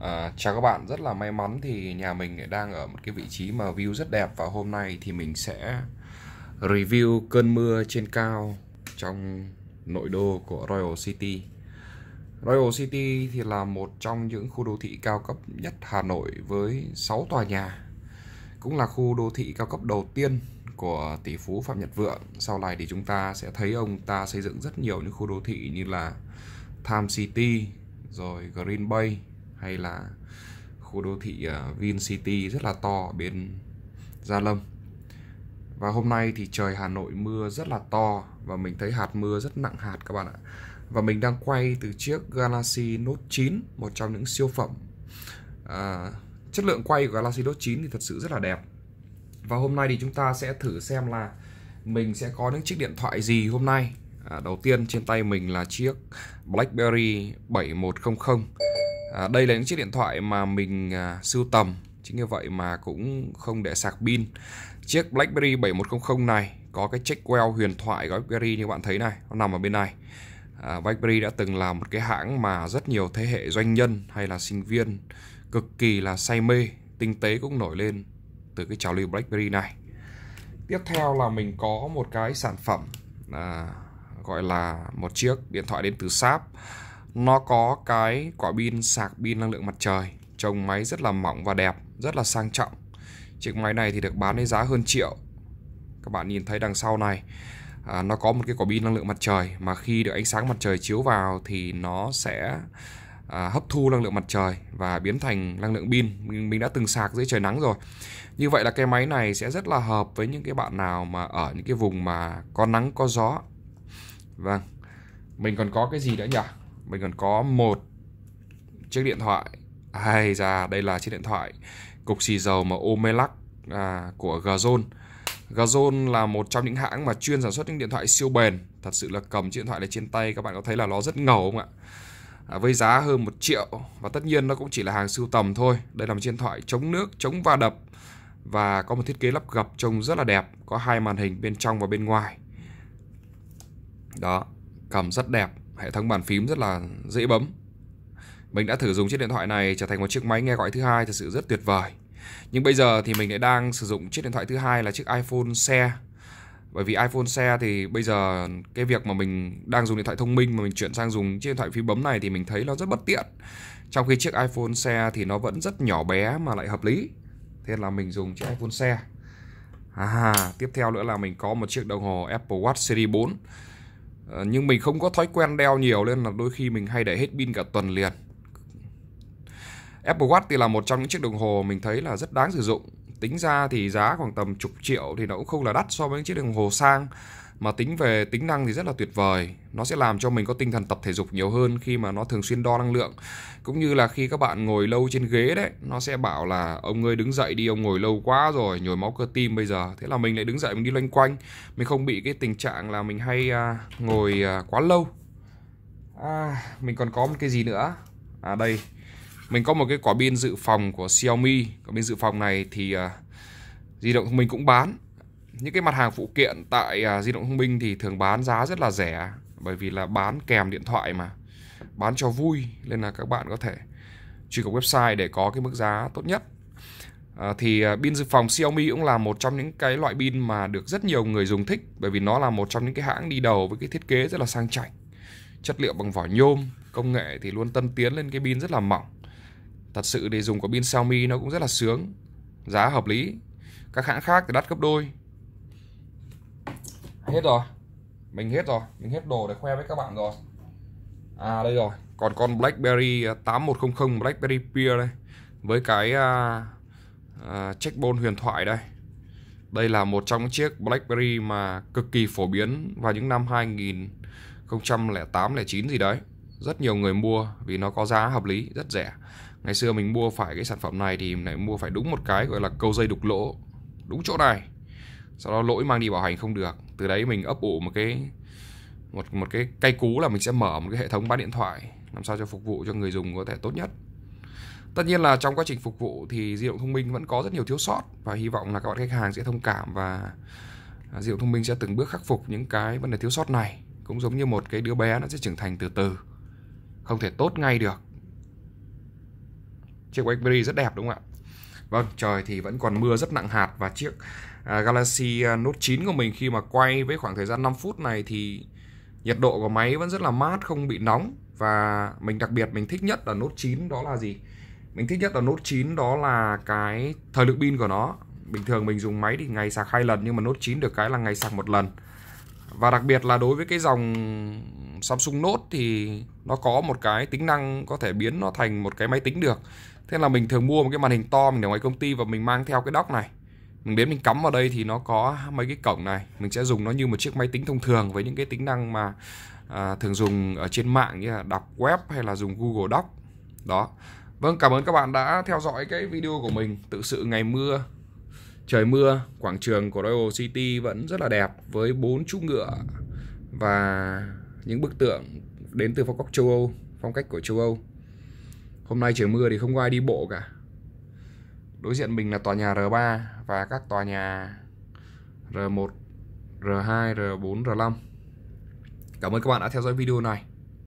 À, chào các bạn, rất là may mắn thì nhà mình đang ở một cái vị trí mà view rất đẹp và hôm nay thì mình sẽ review cơn mưa trên cao trong nội đô của Royal City. Royal City thì là một trong những khu đô thị cao cấp nhất Hà Nội với 6 tòa nhà. Cũng là khu đô thị cao cấp đầu tiên của tỷ phú Phạm Nhật Vượng. Sau này thì chúng ta sẽ thấy ông ta xây dựng rất nhiều những khu đô thị như là Time City, rồi Green Bay, hay là khu đô thị ờ, VinCity rất là to ở bên Gia Lâm. Và hôm nay thì trời Hà Nội mưa rất là to và mình thấy hạt mưa rất nặng hạt các bạn ạ. Và mình đang quay từ chiếc Galaxy Note 9, một trong những siêu phẩm. À, chất lượng quay của Galaxy Note 9 thì thật sự rất là đẹp. Và hôm nay thì chúng ta sẽ thử xem là mình sẽ có những chiếc điện thoại gì hôm nay. À, đầu tiên trên tay mình là chiếc BlackBerry 7100 À, đây là những chiếc điện thoại mà mình à, sưu tầm chính như vậy mà cũng không để sạc pin chiếc BlackBerry 7100 này có cái check well huyền thoại của BlackBerry như bạn thấy này nó nằm ở bên này à, BlackBerry đã từng là một cái hãng mà rất nhiều thế hệ doanh nhân hay là sinh viên cực kỳ là say mê tinh tế cũng nổi lên từ cái trào lưu BlackBerry này tiếp theo là mình có một cái sản phẩm à, gọi là một chiếc điện thoại đến từ Sáp nó có cái quả pin sạc pin năng lượng mặt trời, trông máy rất là mỏng và đẹp, rất là sang trọng. Chiếc máy này thì được bán với giá hơn triệu. Các bạn nhìn thấy đằng sau này, à, nó có một cái quả pin năng lượng mặt trời mà khi được ánh sáng mặt trời chiếu vào thì nó sẽ à, hấp thu năng lượng mặt trời và biến thành năng lượng pin mình, mình đã từng sạc dưới trời nắng rồi như vậy là cái máy này sẽ rất là hợp với những cái bạn nào mà ở những cái vùng mà có nắng có gió vâng mình còn có cái gì nữa nhỉ mình còn có một chiếc điện thoại hay ra đây là chiếc điện thoại cục xì dầu mà Omelac à, của Gazon Gazon là một trong những hãng mà chuyên sản xuất những điện thoại siêu bền thật sự là cầm chiếc điện thoại này trên tay các bạn có thấy là nó rất ngầu không ạ à, với giá hơn một triệu và tất nhiên nó cũng chỉ là hàng sưu tầm thôi đây là một chiếc điện thoại chống nước chống va đập và có một thiết kế lắp gập trông rất là đẹp có hai màn hình bên trong và bên ngoài đó cầm rất đẹp hệ thống bàn phím rất là dễ bấm. Mình đã thử dùng chiếc điện thoại này trở thành một chiếc máy nghe gọi thứ hai thật sự rất tuyệt vời. Nhưng bây giờ thì mình lại đang sử dụng chiếc điện thoại thứ hai là chiếc iPhone xe. Bởi vì iPhone xe thì bây giờ cái việc mà mình đang dùng điện thoại thông minh mà mình chuyển sang dùng chiếc điện thoại phím bấm này thì mình thấy nó rất bất tiện. Trong khi chiếc iPhone xe thì nó vẫn rất nhỏ bé mà lại hợp lý. Thế là mình dùng chiếc iPhone xe. À, tiếp theo nữa là mình có một chiếc đồng hồ Apple Watch Series 4 Ờ, nhưng mình không có thói quen đeo nhiều nên là đôi khi mình hay để hết pin cả tuần liền Apple Watch thì là một trong những chiếc đồng hồ mình thấy là rất đáng sử dụng tính ra thì giá khoảng tầm chục triệu thì nó cũng không là đắt so với những chiếc đồng hồ sang mà tính về tính năng thì rất là tuyệt vời nó sẽ làm cho mình có tinh thần tập thể dục nhiều hơn khi mà nó thường xuyên đo năng lượng cũng như là khi các bạn ngồi lâu trên ghế đấy nó sẽ bảo là ông ơi đứng dậy đi ông ngồi lâu quá rồi nhồi máu cơ tim bây giờ thế là mình lại đứng dậy mình đi loanh quanh mình không bị cái tình trạng là mình hay à, ngồi à, quá lâu à, mình còn có một cái gì nữa à đây mình có một cái quả pin dự phòng của Xiaomi quả pin dự phòng này thì à, di động mình cũng bán những cái mặt hàng phụ kiện tại uh, di động thông minh thì thường bán giá rất là rẻ bởi vì là bán kèm điện thoại mà bán cho vui nên là các bạn có thể truy cập website để có cái mức giá tốt nhất à, thì uh, pin dự phòng Xiaomi cũng là một trong những cái loại pin mà được rất nhiều người dùng thích bởi vì nó là một trong những cái hãng đi đầu với cái thiết kế rất là sang chảnh chất liệu bằng vỏ nhôm công nghệ thì luôn tân tiến lên cái pin rất là mỏng thật sự để dùng của pin Xiaomi nó cũng rất là sướng giá hợp lý các hãng khác thì đắt gấp đôi hết rồi mình hết rồi mình hết đồ để khoe với các bạn rồi à đây rồi còn con BlackBerry 8100 à, BlackBerry Peer đây với cái uh, uh, checkbone huyền thoại đây đây là một trong những chiếc BlackBerry mà cực kỳ phổ biến vào những năm 2008 09 gì đấy rất nhiều người mua vì nó có giá hợp lý rất rẻ ngày xưa mình mua phải cái sản phẩm này thì mình lại mua phải đúng một cái gọi là câu dây đục lỗ đúng chỗ này sau đó lỗi mang đi bảo hành không được từ đấy mình ấp ủ một cái một một cái cây cú là mình sẽ mở một cái hệ thống bán điện thoại làm sao cho phục vụ cho người dùng có thể tốt nhất tất nhiên là trong quá trình phục vụ thì di động thông minh vẫn có rất nhiều thiếu sót và hy vọng là các bạn khách hàng sẽ thông cảm và à, di động thông minh sẽ từng bước khắc phục những cái vấn đề thiếu sót này cũng giống như một cái đứa bé nó sẽ trưởng thành từ từ không thể tốt ngay được chiếc BlackBerry rất đẹp đúng không ạ Vâng, trời thì vẫn còn mưa rất nặng hạt và chiếc à, Galaxy à, Note 9 của mình khi mà quay với khoảng thời gian 5 phút này thì nhiệt độ của máy vẫn rất là mát, không bị nóng và mình đặc biệt mình thích nhất là Note 9 đó là gì? Mình thích nhất là Note 9 đó là cái thời lượng pin của nó. Bình thường mình dùng máy thì ngày sạc hai lần nhưng mà Note 9 được cái là ngày sạc một lần. Và đặc biệt là đối với cái dòng Samsung Note thì nó có một cái tính năng có thể biến nó thành một cái máy tính được thế là mình thường mua một cái màn hình to mình để ngoài công ty và mình mang theo cái dock này mình đến mình cắm vào đây thì nó có mấy cái cổng này mình sẽ dùng nó như một chiếc máy tính thông thường với những cái tính năng mà à, thường dùng ở trên mạng như là đọc web hay là dùng Google Doc đó vâng cảm ơn các bạn đã theo dõi cái video của mình tự sự ngày mưa trời mưa quảng trường của Royal City vẫn rất là đẹp với bốn chú ngựa và những bức tượng đến từ phong cách châu Âu, phong cách của châu Âu. Hôm nay trời mưa thì không có ai đi bộ cả. Đối diện mình là tòa nhà R3 và các tòa nhà R1, R2, R4, R5. Cảm ơn các bạn đã theo dõi video này.